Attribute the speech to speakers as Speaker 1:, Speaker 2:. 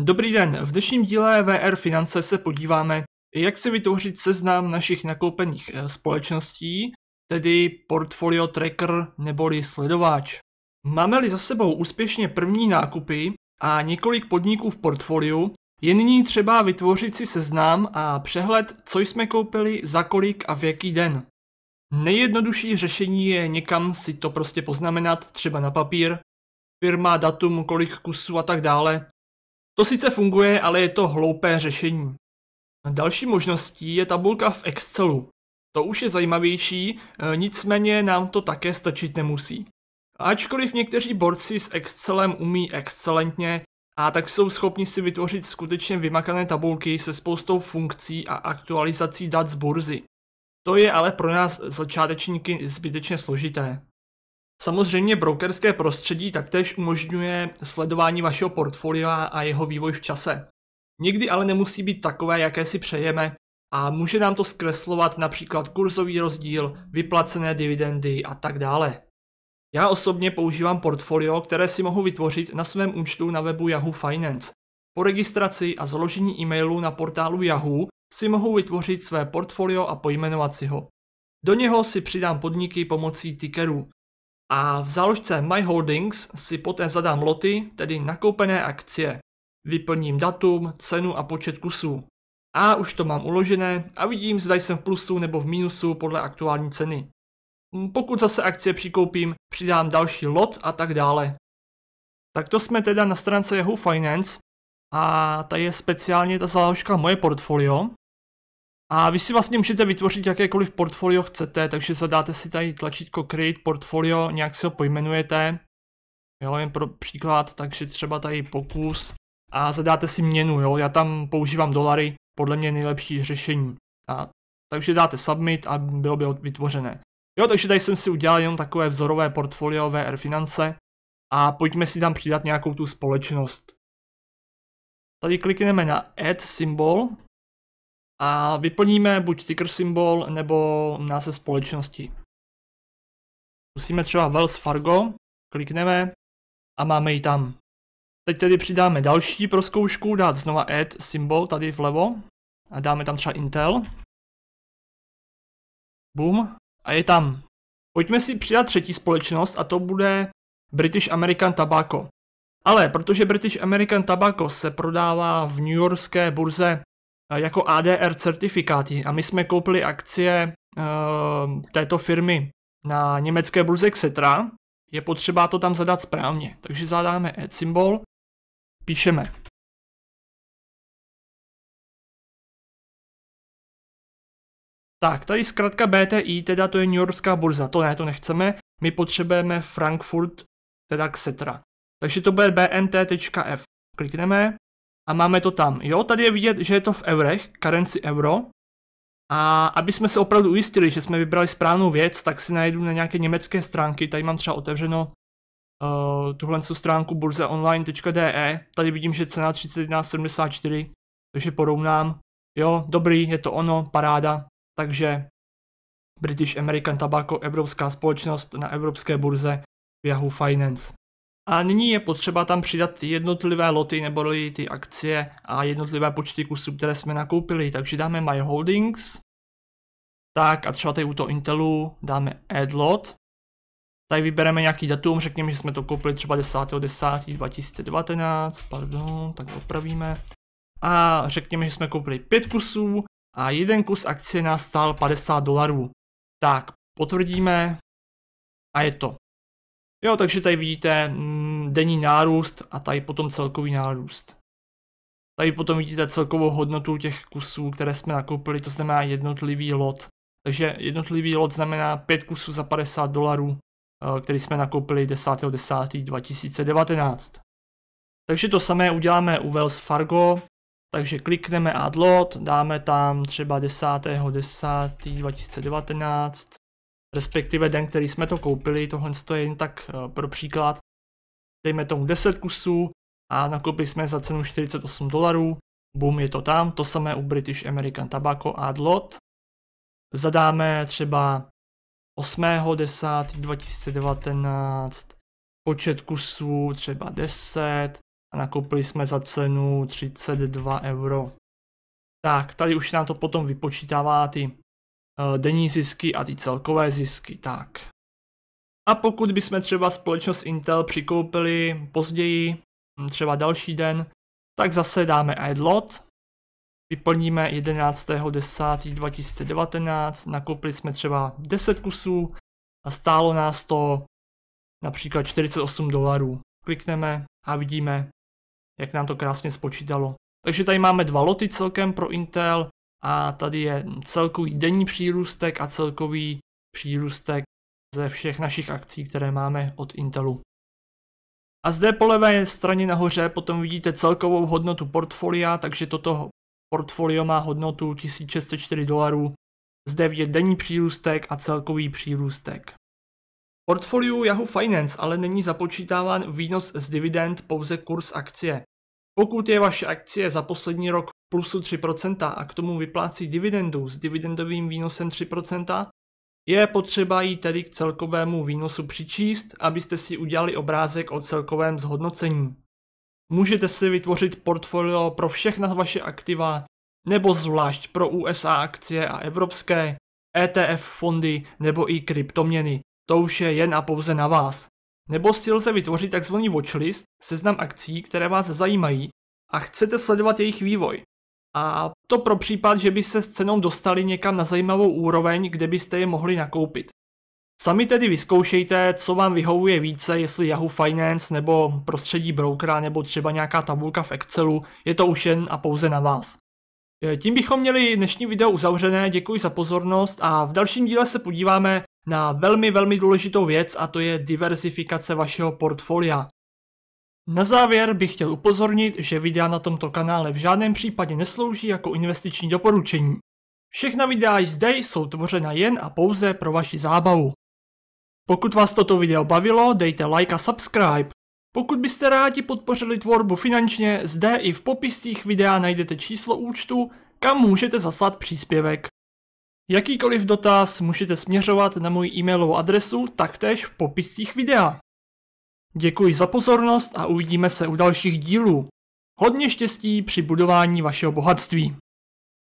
Speaker 1: Dobrý den, v dnešním díle VR Finance se podíváme, jak si vytvořit seznam našich nakoupených eh, společností, tedy portfolio tracker neboli sledováč. Máme-li za sebou úspěšně první nákupy a několik podniků v portfoliu, je nyní třeba vytvořit si seznam a přehled, co jsme koupili, za kolik a v jaký den. Nejjednodušší řešení je někam si to prostě poznamenat, třeba na papír, firma, datum, kolik kusů a tak dále, to sice funguje, ale je to hloupé řešení. Další možností je tabulka v Excelu. To už je zajímavější, e, nicméně nám to také stačit nemusí. Ačkoliv někteří borci s Excelem umí excelentně, a tak jsou schopni si vytvořit skutečně vymakané tabulky se spoustou funkcí a aktualizací dat z burzy. To je ale pro nás začátečníky zbytečně složité. Samozřejmě brokerské prostředí taktéž umožňuje sledování vašeho portfolia a jeho vývoj v čase. Nikdy ale nemusí být takové, jaké si přejeme a může nám to zkreslovat například kurzový rozdíl, vyplacené dividendy a tak dále. Já osobně používám portfolio, které si mohu vytvořit na svém účtu na webu Yahoo Finance. Po registraci a založení e-mailu na portálu Yahoo si mohu vytvořit své portfolio a pojmenovat si ho. Do něho si přidám podniky pomocí tickerů, a v záložce My Holdings si poté zadám loty, tedy nakoupené akcie. Vyplním datum, cenu a počet kusů. A už to mám uložené a vidím, zda jsem v plusu nebo v minusu podle aktuální ceny. Mm, pokud zase akcie přikoupím, přidám další lot a tak dále. Tak to jsme teda na stránce Yahoo Finance a tady je speciálně ta záložka Moje portfolio, a vy si vlastně můžete vytvořit jakékoliv portfolio chcete, takže zadáte si tady tlačítko Create Portfolio, nějak si ho pojmenujete. Jo, jen pro příklad, takže třeba tady pokus a zadáte si měnu, jo, já tam používám dolary, podle mě nejlepší řešení. A, takže dáte submit a bylo by vytvořené. Jo, takže tady jsem si udělal jenom takové vzorové portfolio VR finance a pojďme si tam přidat nějakou tu společnost. Tady klikneme na add symbol a vyplníme buď ticker symbol nebo název společnosti. Musíme třeba Wells Fargo, klikneme a máme ji tam. Teď tedy přidáme další zkoušku, dát znova add symbol tady vlevo a dáme tam třeba Intel. Boom. A je tam. Pojďme si přidat třetí společnost a to bude British American Tobacco. Ale protože British American Tobacco se prodává v New Yorkské burze Eh, jako ADR certifikáty a my jsme koupili akcie eh, této firmy na německé burze Xetra, je potřeba to tam zadat správně. Takže zadáme ad symbol, píšeme Tak, tady zkrátka BTI, teda to je New Yorkská burza, to ne, to nechceme, my potřebujeme Frankfurt, teda Xetra. Takže to bude bmt.f. Klikneme, a máme to tam. Jo, tady je vidět, že je to v eurech, currency euro. A aby jsme se opravdu ujistili, že jsme vybrali správnou věc, tak si najdu na nějaké německé stránky. Tady mám třeba otevřeno uh, tuhle stránku burzeonline.de, Tady vidím, že cena 31,74, takže porovnám. Jo, dobrý, je to ono, paráda. Takže British American Tobacco, Evropská společnost na evropské burze v Yahoo Finance. A nyní je potřeba tam přidat ty jednotlivé loty nebo ty akcie a jednotlivé počty kusů, které jsme nakoupili. Takže dáme My Holdings. Tak a třeba tady u toho Intelu dáme Add Lot. Tady vybereme nějaký datum, řekněme, že jsme to koupili třeba 10.10.2019, pardon, tak opravíme. A řekněme, že jsme koupili 5 kusů a jeden kus akcie nás stál 50 dolarů. Tak, potvrdíme a je to. Jo, takže tady vidíte mm, denní nárůst a tady potom celkový nárůst. Tady potom vidíte celkovou hodnotu těch kusů, které jsme nakoupili, to znamená jednotlivý lot. Takže jednotlivý lot znamená 5 kusů za 50 dolarů, eh, který jsme nakoupili 10.10.2019. Takže to samé uděláme u Wells Fargo, takže klikneme Add Lot, dáme tam třeba 10.10.2019 respektive den, který jsme to koupili, tohle je jen tak eh, pro příklad, dejme tomu 10 kusů a nakoupili jsme za cenu 48 dolarů, bum, je to tam, to samé u British American Tobacco a Lot. Zadáme třeba 8.10.2019 počet kusů třeba 10 a nakoupili jsme za cenu 32 euro. Tak, tady už nám to potom vypočítává ty Eh, denní zisky a ty celkové zisky. Tak. A pokud bychom třeba společnost Intel přikoupili později, hm, třeba další den, tak zase dáme add lot, vyplníme 11.10.2019, nakoupili jsme třeba 10 kusů a stálo nás to například 48 dolarů. Klikneme a vidíme, jak nám to krásně spočítalo. Takže tady máme dva loty celkem pro Intel, a tady je celkový denní přírůstek a celkový přírůstek ze všech našich akcí, které máme od Intelu. A zde po levé straně nahoře potom vidíte celkovou hodnotu portfolia, takže toto portfolio má hodnotu 1604 dolarů. Zde je denní přírůstek a celkový přírůstek. Portfoliu Yahoo Finance ale není započítáván výnos z dividend pouze kurz akcie. Pokud je vaše akcie za poslední rok plusu 3% a k tomu vyplácí dividendu s dividendovým výnosem 3%, je potřeba ji tedy k celkovému výnosu přičíst, abyste si udělali obrázek o celkovém zhodnocení. Můžete si vytvořit portfolio pro všechna vaše aktiva, nebo zvlášť pro USA akcie a evropské, ETF fondy nebo i kryptoměny. To už je jen a pouze na vás. Nebo si lze vytvořit tzv. watchlist, seznam akcí, které vás zajímají a chcete sledovat jejich vývoj a to pro případ, že by se s cenou dostali někam na zajímavou úroveň, kde byste je mohli nakoupit. Sami tedy vyzkoušejte, co vám vyhovuje více, jestli Yahoo Finance nebo prostředí brokera nebo třeba nějaká tabulka v Excelu, je to už jen a pouze na vás. E, tím bychom měli dnešní video uzavřené, děkuji za pozornost a v dalším díle se podíváme na velmi, velmi důležitou věc a to je diversifikace vašeho portfolia. Na závěr bych chtěl upozornit, že videa na tomto kanále v žádném případě neslouží jako investiční doporučení. Všechna videa zde jsou tvořena jen a pouze pro vaši zábavu. Pokud vás toto video bavilo, dejte like a subscribe. Pokud byste rádi podpořili tvorbu finančně, zde i v popiscích videa najdete číslo účtu, kam můžete zaslat příspěvek. Jakýkoliv dotaz můžete směřovat na moji e-mailovou adresu taktéž v popiscích videa. Děkuji za pozornost a uvidíme se u dalších dílů. Hodně štěstí při budování vašeho bohatství.